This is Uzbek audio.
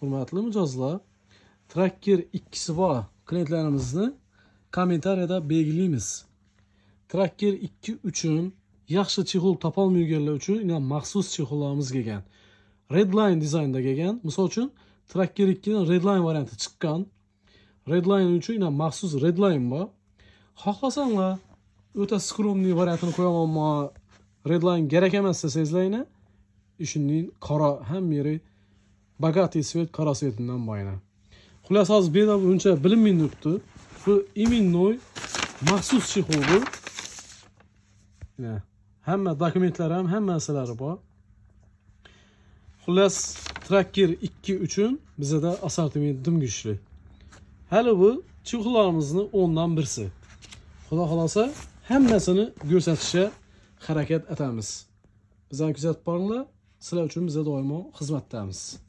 Hurmatli mijozlar, Tracker ikkisi va klientlarimizni kommentariyada belgilaymiz. Tracker 2 uchun yaxshi chexul topolmaganlar uchun yana maxsus chexullarimiz kelgan. Redline dizaynda kelgan. Misol uchun Tracker 2 ning Redline varianti chiqqan. Redline uchun yana maxsus Redline bor. Xohlasanglar o'ta skromniy variantini qo'yaman, Redline kerak emas desangizlar, shunday qora ham yeri богатый свет qora svetidan muayyan xulosasi bedam uncha bilinmay turibdi bu именной maxsus chexov bu hamma dokumentlari ham hamma narsalari bor xullas tracker ikki uchun bizada assortiment dim kuchli hali bu chexlarimizni o'ndan birsi xudo xohlasa hammasini ko'rsatishga harakat etamiz bizani kuzatib boringlar sizlar uchun biza doimo xizmatdamiz